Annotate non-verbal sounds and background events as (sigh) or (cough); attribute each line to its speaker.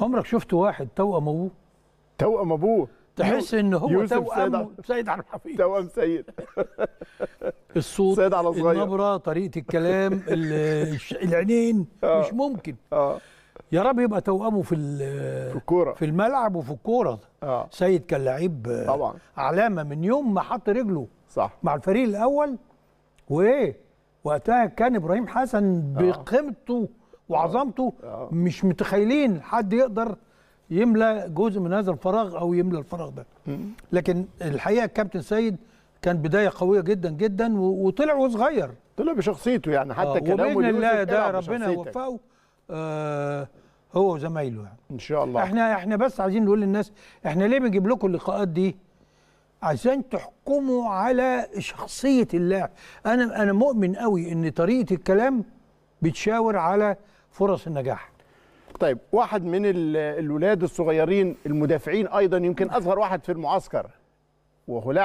Speaker 1: عمرك شفت واحد توأم ابوه؟ توأم ابوه تحس ان هو توأم
Speaker 2: سيد عبد الحفيظ توأم سيد (laughs) الصوت سيد على
Speaker 1: صغير النبره طريقه الكلام (laughs) العينين آه. مش ممكن اه يا رب يبقى توأمه في في الكوره في الملعب وفي الكوره آه. سيد كان لعيب آه، طبعا علامه من يوم ما حط رجله صح مع الفريق الاول وايه وقتها كان ابراهيم حسن آه. بقيمته آه. وعظمته آه. مش متخيلين حد يقدر يملى جزء من هذا الفراغ او يملى الفراغ ده لكن الحقيقه الكابتن سيد كان بدايه قويه جدا جدا وطلع وصغير طلع بشخصيته يعني حتى آه كلامه وباذن الله ده ربنا يوفقه آه هو وزمايله يعني ان شاء الله احنا احنا بس عايزين نقول للناس احنا ليه بنجيب لكم اللقاءات دي عشان تحكموا على شخصيه اللاعب انا انا مؤمن قوي ان طريقه الكلام بتشاور على فرص النجاح
Speaker 2: طيب واحد من الولاد الصغيرين المدافعين ايضا يمكن اصغر واحد في المعسكر وهو لاعب